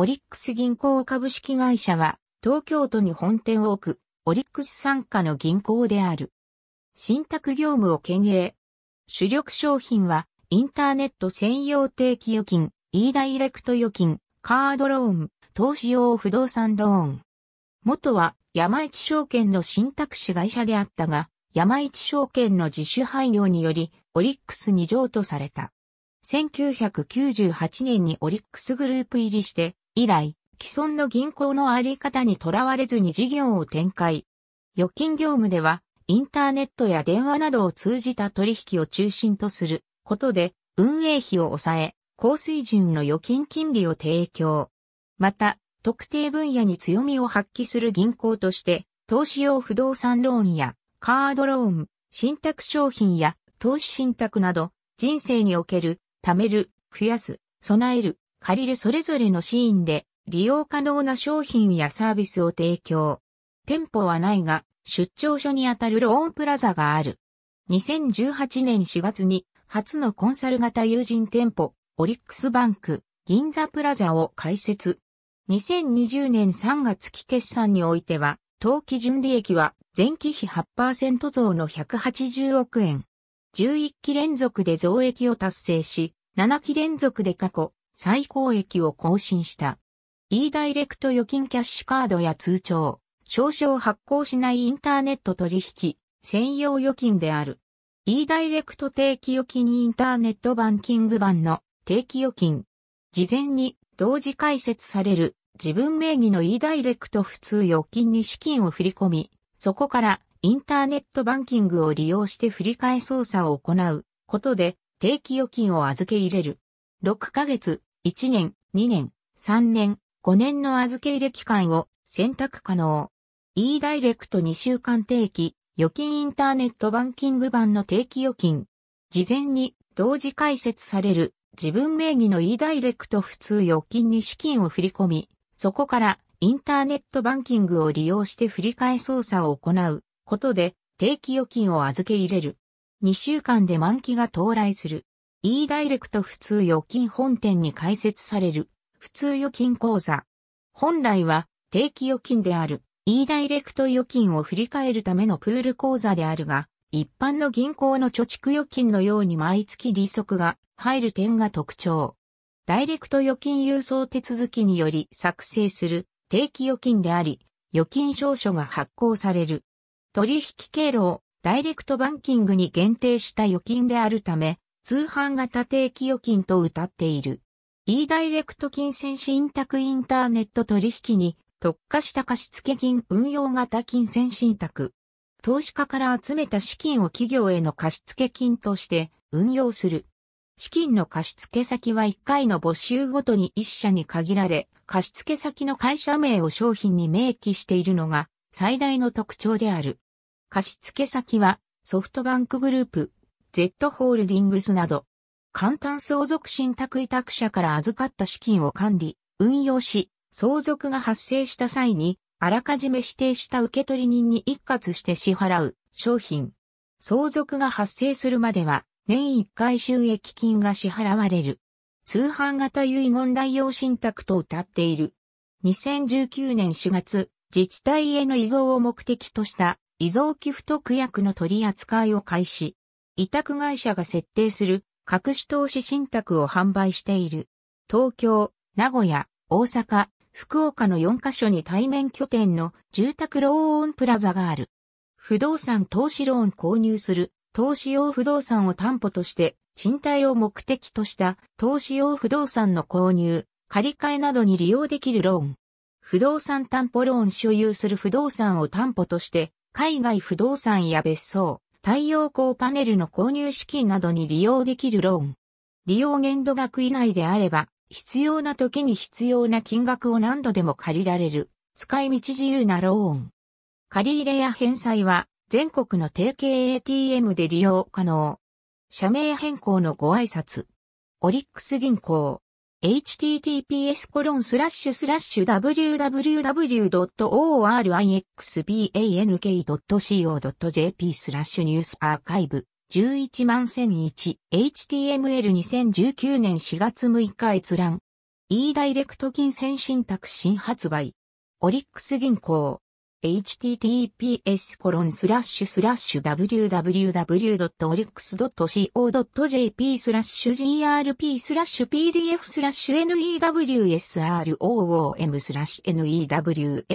オリックス銀行株式会社は、東京都に本店を置く、オリックス参加の銀行である。信託業務を兼営。主力商品は、インターネット専用定期預金、e ダイレクト預金、カードローン、投資用不動産ローン。元は山一証券の信託子会社であったが、山一証券の自主廃業により、オリックスに譲渡された。1998年にオリックスグループ入りして、以来、既存の銀行のあり方にとらわれずに事業を展開。預金業務では、インターネットや電話などを通じた取引を中心とすることで、運営費を抑え、高水準の預金金利を提供。また、特定分野に強みを発揮する銀行として、投資用不動産ローンやカードローン、信託商品や投資信託など、人生における、貯める、増やす、備える、借りるそれぞれのシーンで利用可能な商品やサービスを提供。店舗はないが、出張所にあたるローンプラザがある。2018年4月に初のコンサル型友人店舗、オリックスバンク、銀座プラザを開設。2020年3月期決算においては、当期純利益は前期比8%増の180億円。11期連続で増益を達成し、7期連続で過去最高益を更新した。e ダイレクト預金キャッシュカードや通帳、少々発行しないインターネット取引、専用預金である。e ダイレクト定期預金インターネットバンキング版の定期預金。事前に同時開設される自分名義の e ダイレクト普通預金に資金を振り込み、そこからインターネットバンキングを利用して振り替え操作を行うことで定期預金を預け入れる。6ヶ月1年、2年、3年、5年の預け入れ期間を選択可能。e ダイレクト2週間定期、預金インターネットバンキング版の定期預金。事前に同時開設される自分名義の e ダイレクト普通預金に資金を振り込み、そこからインターネットバンキングを利用して振り替え操作を行うことで定期預金を預け入れる。2週間で満期が到来する。e ダイレクト普通預金本店に開設される普通預金口座。本来は定期預金である e ダイレクト預金を振り替えるためのプール口座であるが、一般の銀行の貯蓄預金のように毎月利息が入る点が特徴。ダイレクト預金郵送手続きにより作成する定期預金であり、預金証書が発行される。取引経路をダイレクトバンキングに限定した預金であるため、通販型定期預金と謳っている。e ダイレクト金銭信託インターネット取引に特化した貸付金運用型金銭信託。投資家から集めた資金を企業への貸付金として運用する。資金の貸付先は1回の募集ごとに1社に限られ、貸付先の会社名を商品に明記しているのが最大の特徴である。貸付先はソフトバンクグループ、Z ホールディングスなど、簡単相続信託委託者から預かった資金を管理、運用し、相続が発生した際に、あらかじめ指定した受取人に一括して支払う商品。相続が発生するまでは、年1回収益金が支払われる。通販型遺言代用信託と謳っている。2019年4月、自治体への依贈を目的とした依贈寄付特約の取り扱いを開始。委託会社が設定する隠し投資信託を販売している。東京、名古屋、大阪、福岡の4カ所に対面拠点の住宅ローンプラザがある。不動産投資ローン購入する投資用不動産を担保として賃貸を目的とした投資用不動産の購入、借り換えなどに利用できるローン。不動産担保ローン所有する不動産を担保として海外不動産や別荘、太陽光パネルの購入資金などに利用できるローン。利用限度額以内であれば、必要な時に必要な金額を何度でも借りられる、使い道自由なローン。借入や返済は、全国の提携 ATM で利用可能。社名変更のご挨拶。オリックス銀行。https www.orixbank.co.jp スラッシュニュースアーカイブ11 1001 HTML2019 年4月6日閲覧 e ダイレクト金先進宅新発売オリックス銀行 https ッス www.orix.co.jp スラッシュ grp スラッシュ pdf スラッシュ newsroom スラッシュ newsrelease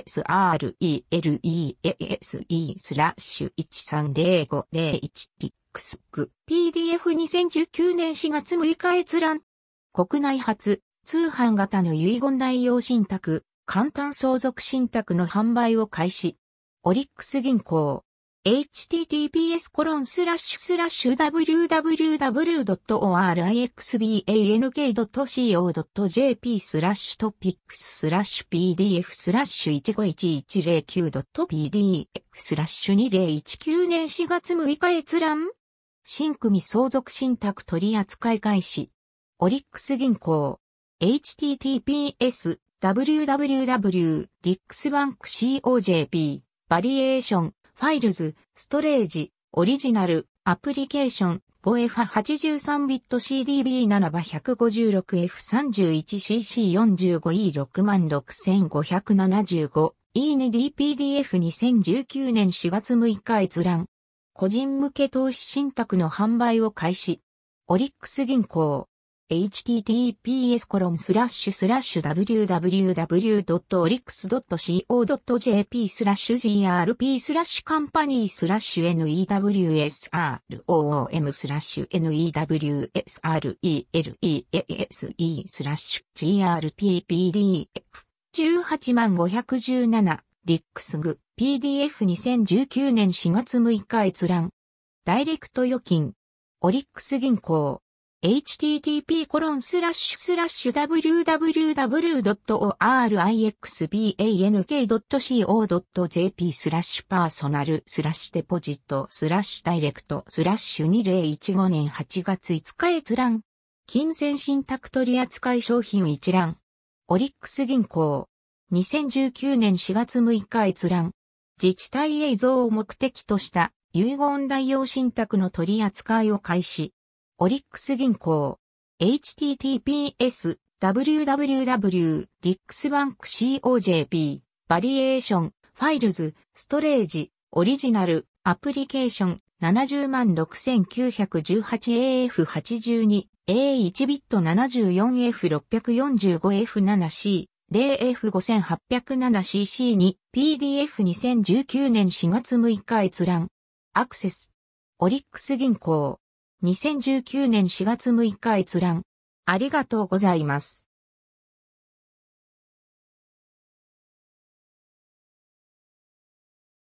スラッシュ130501 PDF2019 年4月6日閲覧国内初通販型の遺言内容信託簡単相続信託の販売を開始。オリックス銀行。https コロンスラッシュスラッシュ www.orixbank.co.jp スラッシュトピックススラッシュ pdf スラッシュ 151109.pdf スラッシュ2019年4月6日閲覧新組相続信託取扱開始オリックス銀行 https www.dixbank.cojp バリエーション、ファイルズ、ストレージ、オリジナル、アプリケーション、5F83 ビット CDB7 156F31CC45E66575 いいね DPDF2019 年4月6日閲覧。個人向け投資信託の販売を開始。オリックス銀行。https ッス www.orix.co.jp スラッシュ grp スラッシュカンパニースラッシュ newsroom スラッシュ newsrelease スラッシュ grppdf18517 リックスグ PDF2019 年4月6日閲覧ダイレクト預金オリックス銀行 http://www.orixbank.co.jp スラッシュパーソナルスラッシュデポジットスラッシュダイレクトスラッシュ2015年8月5日閲覧金銭信託取扱商品一覧オリックス銀行2019年4月6日閲覧自治体映像を目的とした遺言代用信託の取扱いを開始オリックス銀行。https www.dixbankcojp バリエーションファイルズストレージオリジナルアプリケーション 706,918AF82A1 ビット 74F645F7C 0F5807CC2 PDF2019 年4月6日閲覧アクセスオリックス銀行2019年4月6日閲覧。ありがとうございます。